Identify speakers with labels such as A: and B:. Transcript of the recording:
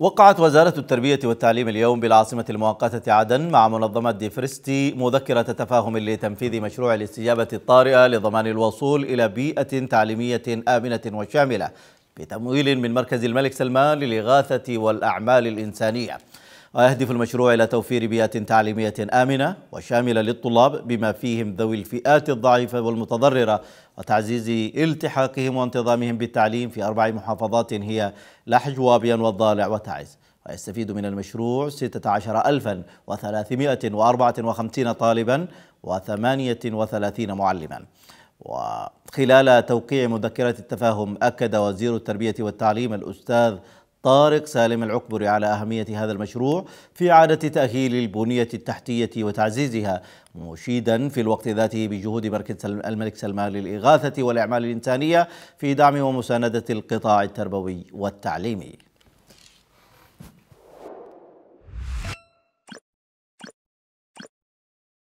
A: وقعت وزارة التربية والتعليم اليوم بالعاصمة المؤقتة عدن مع منظمة ديفرستي مذكرة تفاهم لتنفيذ مشروع الاستجابة الطارئة لضمان الوصول إلى بيئة تعليمية آمنة وشاملة بتمويل من مركز الملك سلمان للإغاثة والأعمال الإنسانية ويهدف المشروع إلى توفير بيئة تعليمية آمنة وشاملة للطلاب بما فيهم ذوي الفئات الضعيفة والمتضررة وتعزيز التحاقهم وانتظامهم بالتعليم في أربع محافظات هي لحج وابيان والضالع وتعز ويستفيد من المشروع 16354 طالبا و38 معلما وخلال توقيع مذكرة التفاهم أكد وزير التربية والتعليم الأستاذ طارق سالم العكبري على أهمية هذا المشروع في إعادة تأهيل البنية التحتية وتعزيزها مشيدا في الوقت ذاته بجهود مركز الملك سلمان للإغاثة والأعمال الإنسانية في دعم ومساندة القطاع التربوي والتعليمي